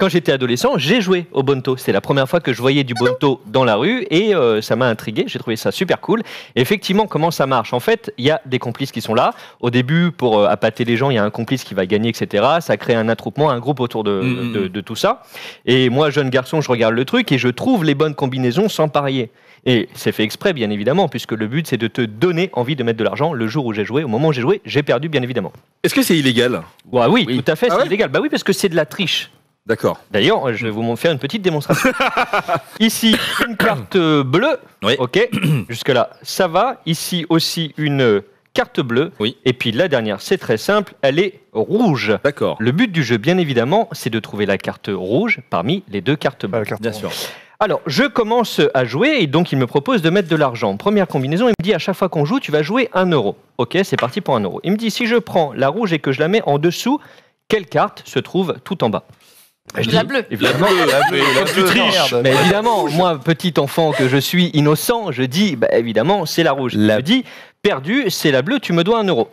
quand j'étais adolescent, j'ai joué au Bonto. C'est la première fois que je voyais du Bonto dans la rue et euh, ça m'a intrigué. J'ai trouvé ça super cool. effectivement, comment ça marche En fait, il y a des complices qui sont là. Au début, pour euh, appâter les gens, il y a un complice qui va gagner, etc. Ça crée un attroupement, un groupe autour mm, mm, mm. de, tout ça. Et moi, jeune garçon, je regarde le truc et je trouve les bonnes combinaisons sans parier. Et c'est fait exprès, bien évidemment, puisque le but, c'est de te donner envie de mettre de l'argent. Le jour où j'ai joué, au moment où j'ai joué, j'ai perdu, bien évidemment. Est-ce que c'est illégal oui, tout à fait, ah c'est illégal. Bah oui, parce que c'est de la triche. D'accord. D'ailleurs, euh, je vais vous faire une petite démonstration. Ici, une carte bleue. Oui. Ok. Jusque-là, ça va. Ici aussi, une carte bleue. Oui. Et puis la dernière, c'est très simple, elle est rouge. D'accord. Le but du jeu, bien évidemment, c'est de trouver la carte rouge parmi les deux cartes bleues. bien sûr. Alors, je commence à jouer et donc il me propose de mettre de l'argent. Première combinaison, il me dit à chaque fois qu'on joue, tu vas jouer un euro. Ok, c'est parti pour un euro. Il me dit si je prends la rouge et que je la mets en dessous, quelle carte se trouve tout en bas la bleue. Évidemment, la bleue, tu triches. Mais bah, évidemment, moi, petit enfant que je suis innocent, je dis, bah, évidemment, c'est la rouge. La... Je dis, perdu, c'est la bleue, tu me dois un euro.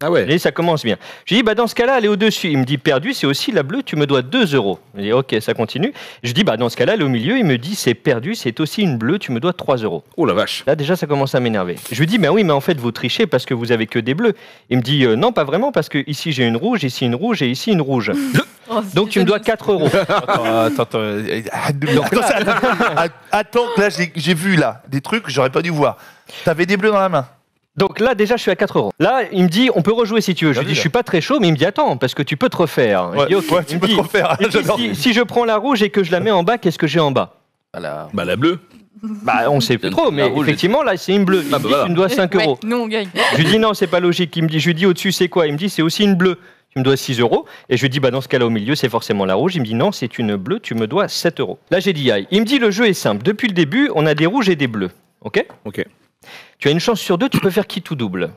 Ah ouais. Et ça commence bien. Je dis, bah, dans ce cas-là, elle est au-dessus. Il me dit, perdu, c'est aussi la bleue, tu me dois 2 euros. Je dis, ok, ça continue. Je dis, bah, dans ce cas-là, elle est au milieu. Il me dit, c'est perdu, c'est aussi une bleue, tu me dois 3 euros. Oh la vache. Là, déjà, ça commence à m'énerver. Je lui dis, bah oui, mais en fait, vous trichez parce que vous avez que des bleus. Il me dit, euh, non, pas vraiment, parce que ici, j'ai une rouge, ici, une rouge et ici, une rouge. Oh, donc tu me dois 4 euros. attends, attends, attends, euh, euh, Attends, là j'ai vu là des trucs que j'aurais pas dû voir. T'avais des bleus dans la main. Donc là, déjà, je suis à 4 euros. Là, il me dit, on peut rejouer si tu veux. Je lui dis, je suis pas très chaud, mais il me dit, attends, parce que tu peux te refaire. tu peux te refaire. si, je prends la rouge et que je la mets en bas, qu'est-ce que j'ai en bas bah la... bleue. Bah, on sait plus trop, mais effectivement, là, c'est une bleue. Ah, bah, tu me dois 5 euros. non, on gagne. Je lui dis, non, c'est pas logique. Il me dit, je lui dis, au-dessus, c'est quoi Il me dit, c'est aussi une bleue tu me dois 6 euros. Et je lui dis, bah, dans ce cas-là, au milieu, c'est forcément la rouge. Il me dit, non, c'est une bleue, tu me dois 7 euros. Là, j'ai dit, aïe. Il me dit, le jeu est simple. Depuis le début, on a des rouges et des bleus. OK OK. Tu as une chance sur deux, tu peux faire qui tout double.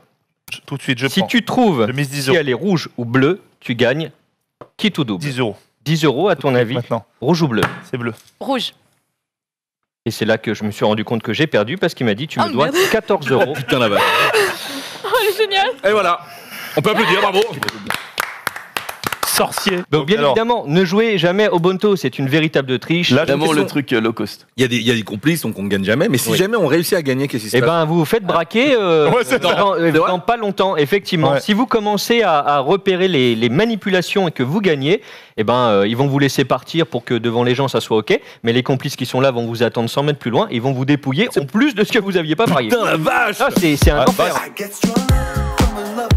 Tout de suite, je si tu trouves si elle est rouge ou bleue, tu gagnes qui tout double. 10 euros. 10 euros, à ton avis Maintenant. Rouge ou bleu C'est bleu. Rouge. Et c'est là que je me suis rendu compte que j'ai perdu parce qu'il m'a dit, tu oh, me dois 14 euros. Putain, la bas Oh, génial. Et voilà. On peut applaudir, bravo. Donc, bien évidemment, ne jouez jamais au bonto, c'est une véritable triche. Là, le truc euh, low cost. Il y, a des- complices, donc on ne gagne jamais. Mais si jamais on réussit à gagner, qu'est-ce qui se Eh passe ben, vous vous faites braquer euh, Ouais, c'est euh, pas longtemps, effectivement. Si vous commencez à, repérer les, manipulations et que vous gagnez, eh ben, ils vont vous laisser partir pour que devant les gens, ça soit OK. Mais les complices qui sont là vont vous attendre 100 mètres plus loin ils vont vous dépouiller en plus de ce que vous aviez pas parié. Putain, la vache ah, c'est un Ah,